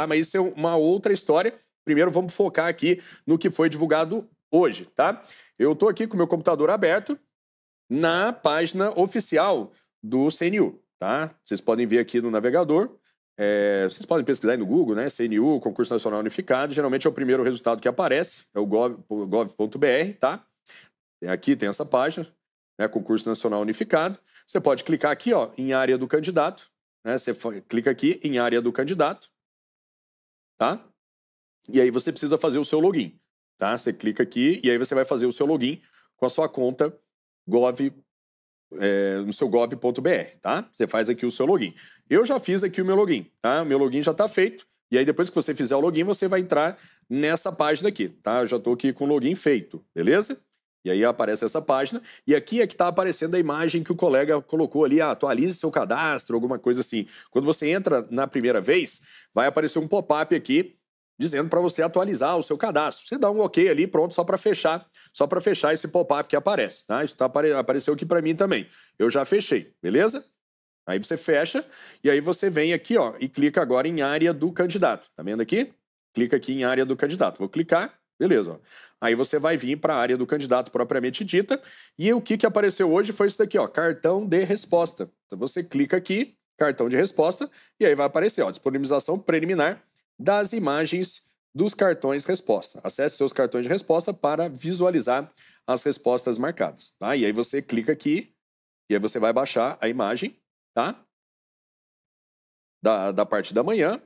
tá? Mas isso é uma outra história. Primeiro vamos focar aqui no que foi divulgado hoje, tá? Eu estou aqui com o meu computador aberto na página oficial do CNU, tá? Vocês podem ver aqui no navegador. É, vocês podem pesquisar aí no Google, né? CNU, Concurso Nacional Unificado. Geralmente é o primeiro resultado que aparece, é o gov.br, gov tá? É aqui tem essa página, né? Concurso Nacional Unificado. Você pode clicar aqui, ó, em área do candidato. Né? Você clica aqui em área do candidato tá? E aí você precisa fazer o seu login, tá? Você clica aqui e aí você vai fazer o seu login com a sua conta gov é, no seu gov.br, tá? Você faz aqui o seu login. Eu já fiz aqui o meu login, tá? O meu login já está feito. E aí depois que você fizer o login, você vai entrar nessa página aqui, tá? Eu já estou aqui com o login feito, beleza? E aí aparece essa página, e aqui é que está aparecendo a imagem que o colega colocou ali, ah, atualize seu cadastro, alguma coisa assim. Quando você entra na primeira vez, vai aparecer um pop-up aqui dizendo para você atualizar o seu cadastro. Você dá um OK ali, pronto, só para fechar, só para fechar esse pop-up que aparece. Tá? Isso tá, apareceu aqui para mim também. Eu já fechei, beleza? Aí você fecha e aí você vem aqui ó, e clica agora em área do candidato. Tá vendo aqui? Clica aqui em área do candidato. Vou clicar Beleza. Aí você vai vir para a área do candidato propriamente dita. E o que, que apareceu hoje foi isso daqui, ó, cartão de resposta. Então você clica aqui, cartão de resposta, e aí vai aparecer, ó, disponibilização preliminar das imagens dos cartões resposta. Acesse seus cartões de resposta para visualizar as respostas marcadas, tá? E aí você clica aqui e aí você vai baixar a imagem, tá? Da, da parte da manhã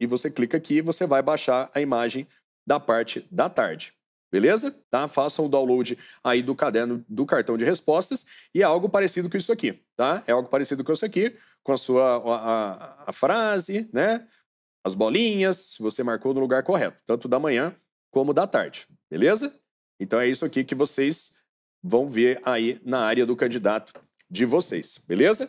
e você clica aqui e você vai baixar a imagem da parte da tarde. Beleza? Tá? Façam o download aí do caderno do cartão de respostas e é algo parecido com isso aqui, tá? É algo parecido com isso aqui, com a sua a, a frase, né? As bolinhas, você marcou no lugar correto, tanto da manhã como da tarde, beleza? Então é isso aqui que vocês vão ver aí na área do candidato de vocês, beleza?